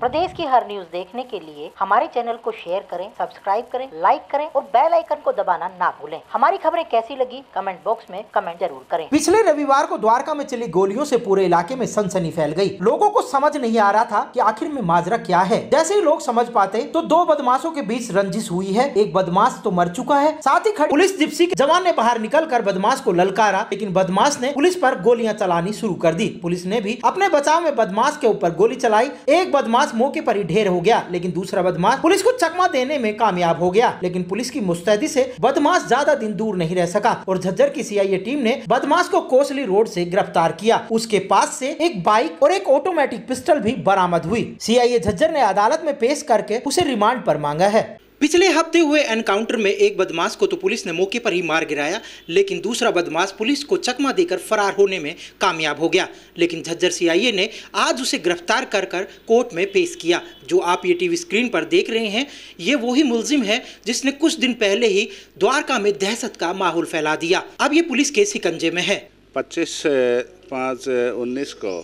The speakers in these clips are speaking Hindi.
प्रदेश की हर न्यूज देखने के लिए हमारे चैनल को शेयर करें सब्सक्राइब करें लाइक करें और बेल आइकन को दबाना ना भूलें हमारी खबरें कैसी लगी कमेंट बॉक्स में कमेंट जरूर करें पिछले रविवार को द्वारका में चली गोलियों से पूरे इलाके में सनसनी फैल गई लोगों को समझ नहीं आ रहा था कि आखिर में माजरा क्या है जैसे ही लोग समझ पाते तो दो बदमाशों के बीच रंजिश हुई है एक बदमाश तो मर चुका है साथ ही पुलिस जिप्सी के जवान ने बाहर निकल कर बदमाश को ललकारा लेकिन बदमाश ने पुलिस पर गोलियां चलानी शुरू कर दी पुलिस ने भी अपने बचाव में बदमाश के ऊपर गोली चलाई एक बदमाश बदमाश मौके पर ही ढेर हो गया लेकिन दूसरा बदमाश पुलिस को चकमा देने में कामयाब हो गया लेकिन पुलिस की मुस्तैदी से बदमाश ज्यादा दिन दूर नहीं रह सका और झज्जर की सीआईए टीम ने बदमाश को कोसली रोड से गिरफ्तार किया उसके पास से एक बाइक और एक ऑटोमेटिक पिस्टल भी बरामद हुई सीआईए झज्जर ने अदालत में पेश करके उसे रिमांड पर मांगा है पिछले हफ्ते हुए एनकाउंटर में एक बदमाश को तो पुलिस ने मौके पर ही मार गिराया लेकिन दूसरा बदमाश पुलिस को चकमा देकर फरार होने में कामयाब हो गया लेकिन झज्जर सीआईए ने आज उसे गिरफ्तार कर कर कोर्ट में पेश किया जो आप ये टीवी स्क्रीन पर देख रहे हैं ये वही मुलजिम है जिसने कुछ दिन पहले ही द्वारका में दहशत का माहौल फैला दिया अब ये पुलिस के सिकंजे में है पच्चीस पाँच उन्नीस को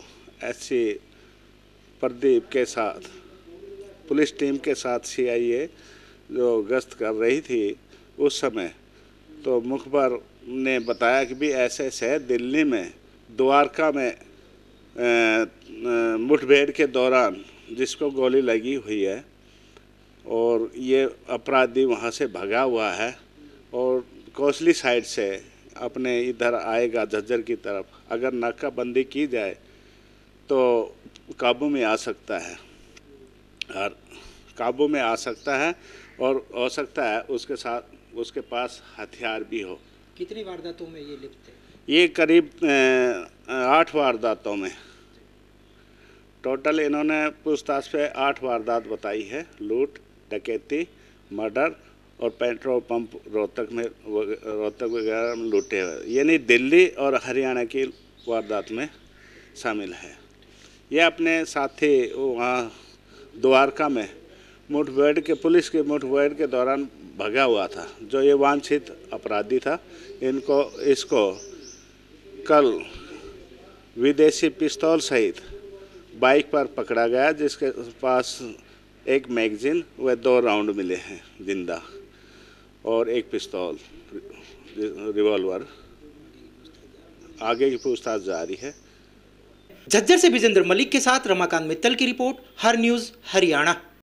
एस प्रदीप के साथ पुलिस टीम के साथ सी जो गश्त कर रही थी उस समय तो मुखबर ने बताया कि भी ऐसे ऐसे दिल्ली में द्वारका में मुठभेड़ के दौरान जिसको गोली लगी हुई है और ये अपराधी वहाँ से भगा हुआ है और कोसली साइड से अपने इधर आएगा झज्जर की तरफ अगर नाकाबंदी की जाए तो काबू में आ सकता है और काबू में आ सकता है और हो सकता है उसके साथ उसके पास हथियार भी हो कितनी वारदातों में ये लिप्त है ये करीब आठ वारदातों में टोटल इन्होंने पूछताछ पे आठ वारदात बताई है लूट डकैती मर्डर और पेट्रोल पंप रोहतक में रोहतक वगैरह में लूटे हुए यानी दिल्ली और हरियाणा की वारदात में शामिल है यह अपने साथी वहाँ द्वारका में मुठभेड़ के पुलिस के मुठभेड़ के दौरान भगा हुआ था जो ये वांछित अपराधी था इनको इसको कल विदेशी पिस्तौल सहित बाइक पर पकड़ा गया जिसके पास एक मैगजीन व दो राउंड मिले हैं जिंदा और एक पिस्तौल रिवॉल्वर आगे की पूछताछ जारी है झज्जर से विजेंद्र मलिक के साथ रमाकांत मित्तल की रिपोर्ट हर न्यूज़ हरियाणा